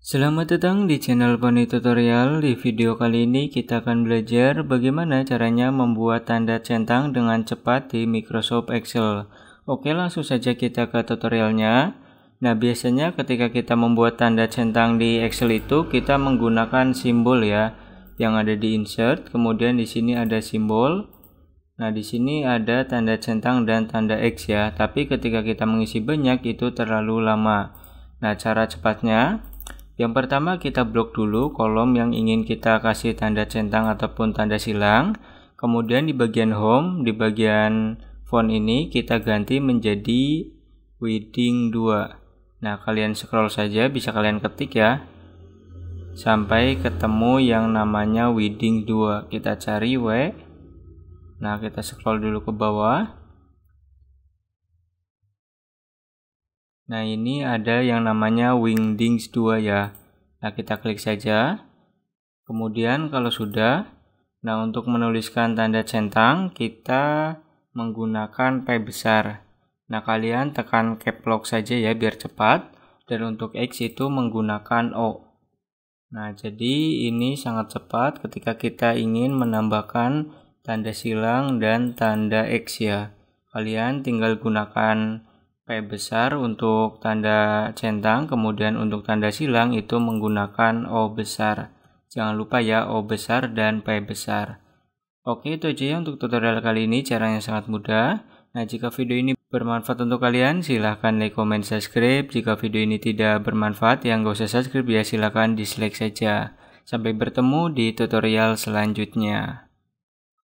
Selamat datang di channel Pony Tutorial. Di video kali ini kita akan belajar bagaimana caranya membuat tanda centang dengan cepat di Microsoft Excel. Oke langsung saja kita ke tutorialnya. Nah biasanya ketika kita membuat tanda centang di Excel itu kita menggunakan simbol ya yang ada di insert. Kemudian di sini ada simbol. Nah di sini ada tanda centang dan tanda X ya. Tapi ketika kita mengisi banyak itu terlalu lama. Nah cara cepatnya yang pertama kita blok dulu kolom yang ingin kita kasih tanda centang ataupun tanda silang. Kemudian di bagian home, di bagian font ini kita ganti menjadi Wedding 2. Nah, kalian scroll saja bisa kalian ketik ya. Sampai ketemu yang namanya Wedding 2. Kita cari W. Nah, kita scroll dulu ke bawah. Nah ini ada yang namanya Wingdings 2 ya. Nah kita klik saja. Kemudian kalau sudah, nah untuk menuliskan tanda centang kita menggunakan P besar. Nah kalian tekan cap lock saja ya biar cepat. Dan untuk X itu menggunakan O. Nah, jadi ini sangat cepat ketika kita ingin menambahkan tanda silang dan tanda X ya. Kalian tinggal gunakan P besar untuk tanda centang, kemudian untuk tanda silang itu menggunakan O besar. Jangan lupa ya O besar dan P besar. Oke itu aja ya untuk tutorial kali ini caranya sangat mudah. Nah jika video ini bermanfaat untuk kalian silahkan like, comment, subscribe. Jika video ini tidak bermanfaat yang gak usah subscribe ya silahkan dislike saja. Sampai bertemu di tutorial selanjutnya.